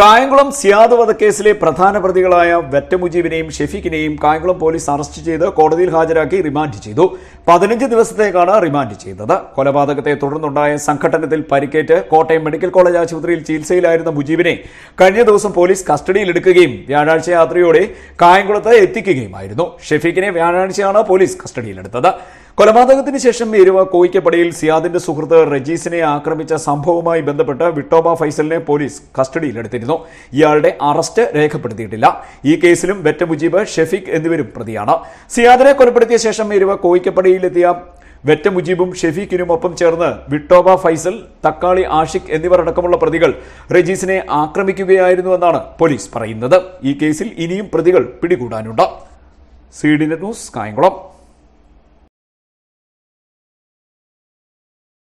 കായംകുളം സിയാദ് വധക്കേസിലെ പ്രധാന പ്രതികളായ വെറ്റമുജീബിനെയും ഷെഫീഖിനെയും കായംകുളം പോലീസ് അറസ്റ്റ് ചെയ്ത് കോടതിയിൽ ഹാജരാക്കി റിമാൻഡ് ചെയ്തു പതിനഞ്ച് ദിവസത്തേക്കാണ് റിമാൻഡ് ചെയ്തത് കൊലപാതകത്തെ തുടർന്നുണ്ടായ സംഘട്ടനത്തിൽ പരിക്കേറ്റ് കോട്ടയം മെഡിക്കൽ കോളേജ് ആശുപത്രിയിൽ ചികിത്സയിലായിരുന്ന മുജീബിനെ കഴിഞ്ഞ ദിവസം പോലീസ് കസ്റ്റഡിയിലെടുക്കുകയും വ്യാഴാഴ്ച രാത്രിയോടെ കായംകുളത്ത് എത്തിക്കുകയുമായിരുന്നു ഷെഫീഖിനെ വ്യാഴാഴ്ചയാണ് പോലീസ് കസ്റ്റഡിയിലെടുത്തത് കൊലപാതകത്തിന് ശേഷം എരുവ കോയിക്കപ്പടിയിൽ സിയാദിന്റെ സുഹൃത്ത് റജീസിനെ ആക്രമിച്ച സംഭവവുമായി ബന്ധപ്പെട്ട് വിട്ടോബ ഫൈസലിനെ പോലീസ് കസ്റ്റഡിയിലെടുത്തിരുന്നു ഇയാളുടെ അറസ്റ്റ് രേഖപ്പെടുത്തിയിട്ടില്ല ഈ കേസിലും വെറ്റ മുജീബ് ഷെഫീഖ് എന്നിവരും പ്രതിയാണ് സിയാദിനെ കൊലപ്പെടുത്തിയ ശേഷം എരുവ കോയിക്കപ്പടിയിലെത്തിയ വെറ്റ മുജീബും ഒപ്പം ചേർന്ന് വിട്ടോബ ഫൈസൽ തക്കാളി ആഷിഖ് എന്നിവർ അടക്കമുള്ള പ്രതികൾ റജീസിനെ ആക്രമിക്കുകയായിരുന്നുവെന്നാണ് പോലീസ് പറയുന്നത് ഈ കേസിൽ ഇനിയും പ്രതികൾ പിടികൂടാനുണ്ട് സീഡിനെ ന്യൂസ് കായംകുളം